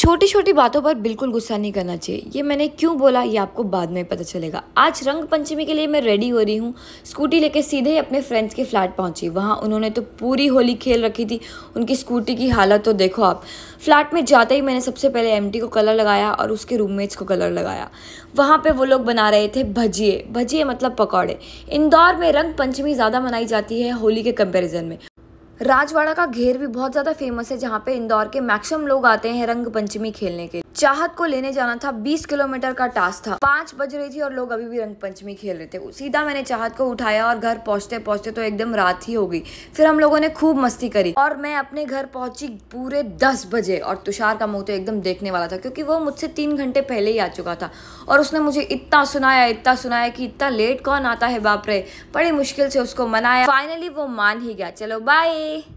छोटी छोटी बातों पर बिल्कुल गुस्सा नहीं करना चाहिए ये मैंने क्यों बोला ये आपको बाद में पता चलेगा आज रंग पंचमी के लिए मैं रेडी हो रही हूँ स्कूटी लेके सीधे अपने फ्रेंड्स के फ्लैट पहुँची वहाँ उन्होंने तो पूरी होली खेल रखी थी उनकी स्कूटी की हालत तो देखो आप फ्लैट में जाते ही मैंने सबसे पहले एम को कलर लगाया और उसके रूममेट्स को कलर लगाया वहाँ पर वो लोग बना रहे थे भजिए भजिए मतलब पकौड़े इंदौर में रंग पंचमी ज़्यादा मनाई जाती है होली के कंपेरिजन में राजवाड़ा का घेर भी बहुत ज़्यादा फेमस है जहाँ पे इंदौर के मैक्सिमम लोग आते हैं रंग पंचमी खेलने के लिए चाहत को लेने जाना था बीस किलोमीटर का टास्क था पांच बज रही थी और लोग अभी भी रंग पंचमी खेल रहे थे सीधा मैंने चाहत को उठाया और घर पहुंचते पहुंचते तो एकदम रात ही हो गई फिर हम लोगों ने खूब मस्ती करी और मैं अपने घर पहुंची पूरे दस बजे और तुषार का मुंह तो एकदम देखने वाला था क्योंकि वो मुझसे तीन घंटे पहले ही आ चुका था और उसने मुझे इतना सुनाया इतना सुनाया कि इतना लेट कौन आता है बाप रे बड़ी मुश्किल से उसको मनाया फाइनली वो मान ही गया चलो बाय